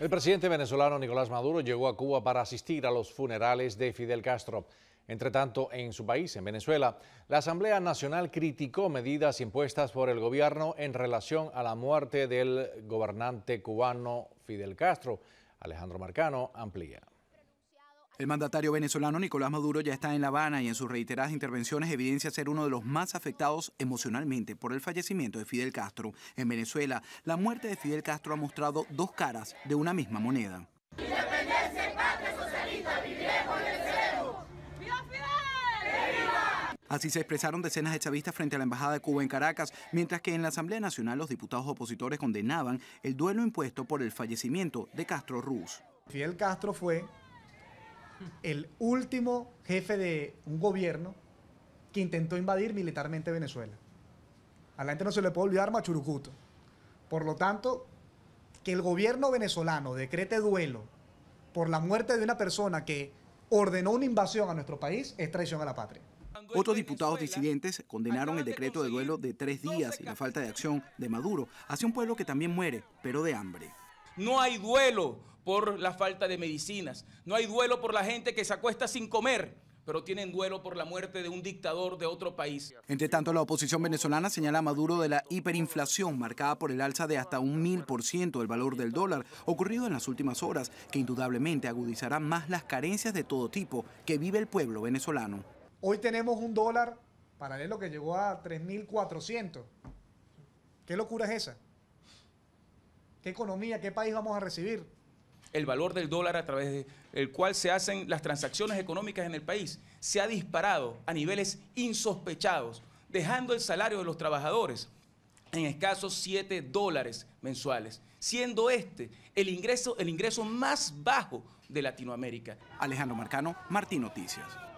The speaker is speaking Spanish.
El presidente venezolano Nicolás Maduro llegó a Cuba para asistir a los funerales de Fidel Castro. Entre tanto, en su país, en Venezuela, la Asamblea Nacional criticó medidas impuestas por el gobierno en relación a la muerte del gobernante cubano Fidel Castro. Alejandro Marcano amplía. El mandatario venezolano Nicolás Maduro ya está en La Habana y en sus reiteradas intervenciones evidencia ser uno de los más afectados emocionalmente por el fallecimiento de Fidel Castro. En Venezuela, la muerte de Fidel Castro ha mostrado dos caras de una misma moneda. Así se expresaron decenas de chavistas frente a la Embajada de Cuba en Caracas, mientras que en la Asamblea Nacional los diputados opositores condenaban el duelo impuesto por el fallecimiento de Castro Ruz. Fidel Castro fue el último jefe de un gobierno que intentó invadir militarmente Venezuela. A la gente no se le puede olvidar Machurucuto. Por lo tanto, que el gobierno venezolano decrete duelo por la muerte de una persona que ordenó una invasión a nuestro país es traición a la patria. Otros diputados disidentes condenaron el decreto de duelo de tres días y la falta de acción de Maduro hacia un pueblo que también muere, pero de hambre. No hay duelo, por la falta de medicinas. No hay duelo por la gente que se acuesta sin comer pero tienen duelo por la muerte de un dictador de otro país. Entre tanto, la oposición venezolana señala a Maduro de la hiperinflación, marcada por el alza de hasta un mil por ciento del valor del dólar, ocurrido en las últimas horas, que indudablemente agudizará más las carencias de todo tipo que vive el pueblo venezolano. Hoy tenemos un dólar paralelo que llegó a 3.400. ¿Qué locura es esa? ¿Qué economía, qué país vamos a recibir? el valor del dólar a través del cual se hacen las transacciones económicas en el país, se ha disparado a niveles insospechados, dejando el salario de los trabajadores en escasos 7 dólares mensuales, siendo este el ingreso, el ingreso más bajo de Latinoamérica. Alejandro Marcano, Martín Noticias.